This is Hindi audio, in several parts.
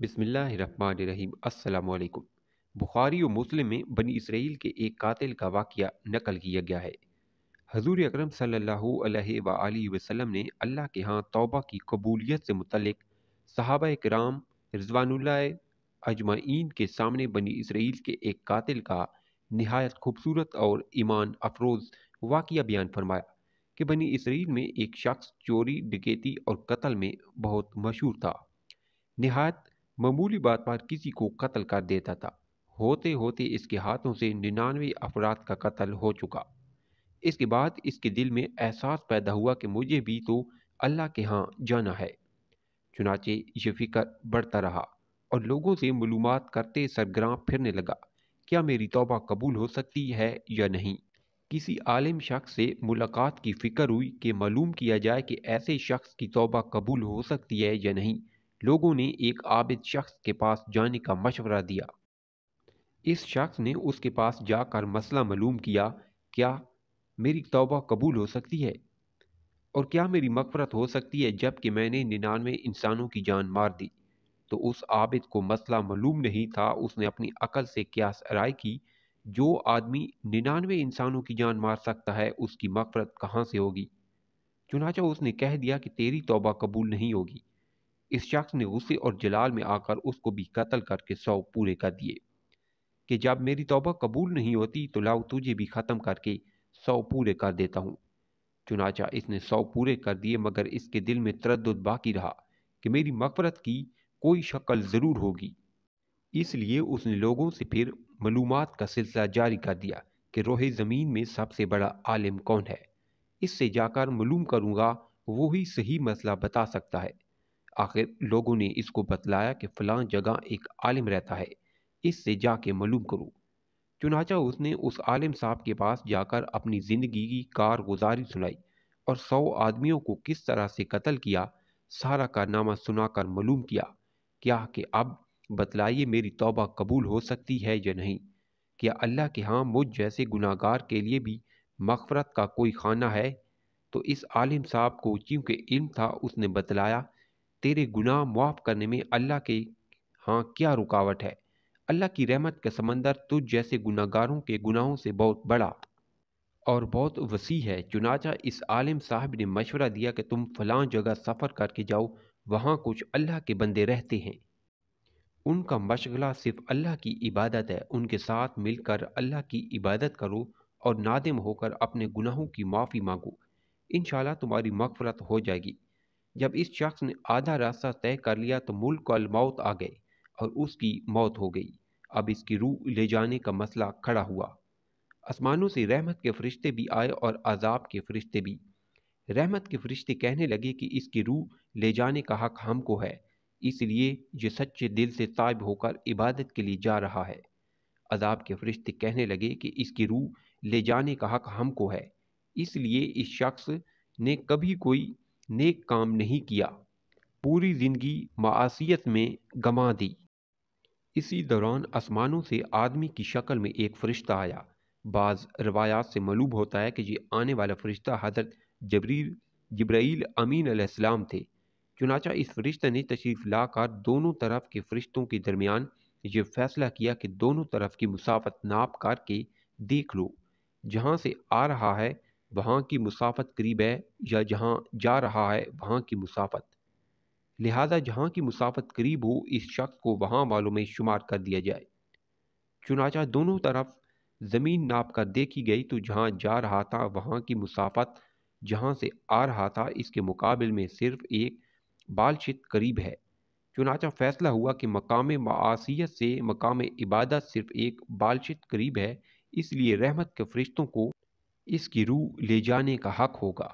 बिसमीम अल्लाम बुखारी और मुस्लिम में बनी इसराइल के एक कातिल का वाक़ नकल किया गया है हजूर अक्रम सल्लल्लाहु अलैहि ने अल्लाह के यहाँ तोबा की कबूलीत से मतलब सहाबा कराम रिजवानल अजमाइन के सामने बनी इसराइल के एक कातिल का नहायत खूबसूरत और ईमान अफरोज़ वाक़ बयान फरमाया कि बनी इसराइल में एक शख्स चोरी डिकेती और कत्ल में बहुत मशहूर था नहायत मामूली बात पर किसी को कत्ल कर देता था होते होते इसके हाथों से निन्यानवे अफराद का कत्ल हो चुका इसके बाद इसके दिल में एहसास पैदा हुआ कि मुझे भी तो अल्लाह के यहाँ जाना है चुनाचे ये फिक्र बढ़ता रहा और लोगों से मलूम करते सरगराम फिरने लगा क्या मेरी तोबा कबूल हो सकती है या नहीं किसी आलिम शख्स से मुलाकात की फ़िक्र हुई कि मालूम किया जाए कि ऐसे शख्स की तोबा कबूल हो सकती है या नहीं लोगों ने एक आबिद शख्स के पास जाने का मशवरा दिया इस शख्स ने उसके पास जाकर मसला मालूम किया क्या मेरी तौबा कबूल हो सकती है और क्या मेरी मगफरत हो सकती है जबकि मैंने निन्यानवे इंसानों की जान मार दी तो उस आबिद को मसला मालूम नहीं था उसने अपनी अकल से क्यास राय की जो आदमी निन्यानवे इंसानों की जान मार सकता है उसकी मफरत कहाँ से होगी चुनाचा उसने कह दिया कि तेरी तौबा कबूल नहीं होगी इस शख्स ने गुस्से और जलाल में आकर उसको भी कत्ल करके सौ पूरे कर दिए कि जब मेरी तोबा कबूल नहीं होती तो लाओ तुझे भी ख़त्म करके सौ पूरे कर देता हूँ चुनाचा इसने सौ पूरे कर दिए मगर इसके दिल में तरद बाकी रहा कि मेरी मफरत की कोई शक्ल ज़रूर होगी इसलिए उसने लोगों से फिर मलूम का सिलसिला जारी कर दिया कि रोहे ज़मीन में सबसे बड़ा आलिम कौन है इससे जाकर मलूम करूँगा वो ही सही मसला बता सकता है आखिर लोगों ने इसको बतलाया कि फ़लाँ जगह एक आलिम रहता है इससे जाके मालूम करो चुनाचा उसने उस आलिम साहब के पास जाकर अपनी ज़िंदगी की कारगुजारी सुनाई और सौ आदमियों को किस तरह से कत्ल किया सारा कारनामा सुनाकर मालूम किया क्या कि अब बतलाइए मेरी तौबा कबूल हो सकती है या नहीं क्या अल्लाह के हाँ मुझ जैसे गुनागार के लिए भी मफ़रत का कोई खाना है तो इस आलिम साहब को चूँकि इल्म था उसने बतलाया तेरे गुनाह मुआफ़ करने में अल्लाह के हाँ क्या रुकावट है अल्लाह की रहमत का समंदर तुझ जैसे गुनागारों के गुनाहों से बहुत बड़ा और बहुत वसी है चुनाचा इस आलिम साहब ने मशवरा दिया कि तुम फलां जगह सफ़र करके जाओ वहाँ कुछ अल्लाह के बंदे रहते हैं उनका मशगला सिर्फ अल्लाह की इबादत है उनके साथ मिलकर अल्लाह की इबादत करो और नादिम होकर अपने गुनाहों की माफ़ी मांगो इन तुम्हारी मगफरत हो जाएगी जब इस शख्स ने आधा रास्ता तय कर लिया तो मुल्क को मौत आ गए और उसकी मौत हो गई अब इसकी रूह ले जाने का मसला खड़ा हुआ आसमानों से रहमत के फरिश्ते भी आए और आज़ाब के फरिश्ते भी रहमत के फरिश्ते कहने लगे कि इसकी रूह ले जाने का हक हमको है इसलिए ये सच्चे दिल से तायब होकर इबादत के लिए जा रहा है अजाब के फरिश्ते कहने लगे कि इसकी रूह ले जाने का हक हमको है इसलिए इस शख्स ने कभी कोई नेक काम नहीं किया पूरी जिंदगी मासीत में गमा दी इसी दौरान आसमानों से आदमी की शक्ल में एक फ़रिश्ता आया बाज़ रवायात से मलूब होता है कि ये आने वाला फ़रिश्ता हजरत जबरील जब्राईल अमीन अलैहिस्सलाम थे चुनाचा इस फरिश्ते ने तशरीफ़ लाकर दोनों तरफ के फरिश्तों के दरमियान ये फैसला किया कि दोनों तरफ की मुसाफत नाप कर के देख लो जहाँ से आ रहा है वहाँ की मुसाफत करीब है या जहाँ जा रहा है वहाँ की मुसाफत लिहाजा जहाँ की मुसाफत करीब हो इस शख्स को वहाँ वालों में शुमार कर दिया जाए चुनाचा दोनों तरफ ज़मीन नाप कर देखी गई तो जहाँ जा रहा था वहाँ की मुसाफत जहाँ से आ रहा था इसके मुकाबले में सिर्फ एक बालशित करीब है चुनाचा फैसला हुआ कि मकाम मासीत से मकाम इबादत सिर्फ एक बालशित करीब है इसलिए रहमत के फरिश्तों को इसकी रूह ले जाने का हक होगा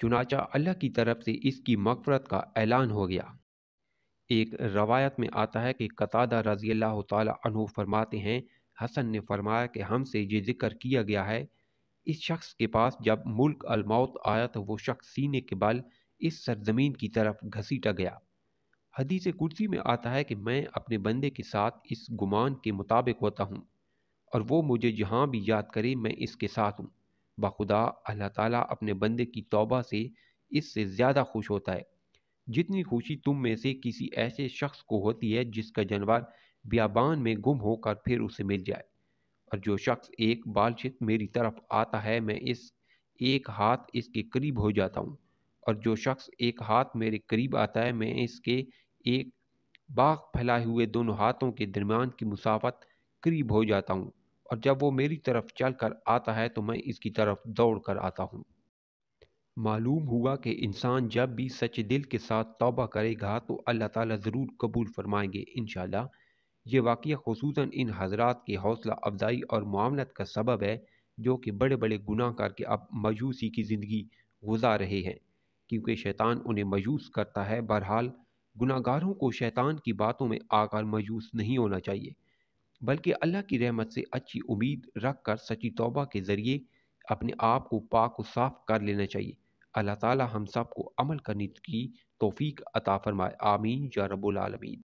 चुनाचा अल्लाह की तरफ से इसकी मफ़रत का ऐलान हो गया एक रवायत में आता है कि कतादा रज़ी अल्लाह तु फरमाते हैं हसन ने फरमाया कि हमसे ये जिक्र किया गया है इस शख्स के पास जब मुल्क अलमौत आया तो वो शख्स सीने के बल इस सरजमीन की तरफ घसीटा गया हदीस कुर्सी में आता है कि मैं अपने बंदे के साथ इस गुमान के मुताबिक होता हूँ और वो मुझे जहाँ भी याद करे मैं इसके साथ हूँ बाखुदा अल्लाह ताला अपने बंदे की तौबा से इससे ज़्यादा खुश होता है जितनी खुशी तुम में से किसी ऐसे शख्स को होती है जिसका जानवर बियाबान में गुम होकर फिर उसे मिल जाए और जो शख्स एक बालशित मेरी तरफ आता है मैं इस एक हाथ इसके करीब हो जाता हूँ और जो शख्स एक हाथ मेरे करीब आता है मैं इसके एक बाग फैलाए हुए दोनों हाथों के दरमियान की मुसाफत करीब हो जाता हूँ और जब वो मेरी तरफ चल कर आता है तो मैं इसकी तरफ दौड़ कर आता हूँ मालूम हुआ कि इंसान जब भी सच दिल के साथ तौबा करेगा तो अल्लाह ताला ज़रूर कबूल फरमाएंगे इन ये वाक़ खसूस इन हजरात की हौसला अफजाई और मामलत का सबब है जो कि बड़े बड़े गुनाह करके अब मायूसी की ज़िंदगी गुजार रहे हैं क्योंकि शैतान उन्हें मायूस करता है बहरहाल गुनागारों को शैतान की बातों में आकर मायूस नहीं होना चाहिए बल्कि अल्लाह की रहमत से अच्छी उम्मीद रख कर सच्ची तोबा के ज़रिए अपने आप को पाक व साफ कर लेना चाहिए अल्लाह ताला हम सब को अमल करने की तोफ़ी अता फरमाए आमीन या रब्बुल आलमीन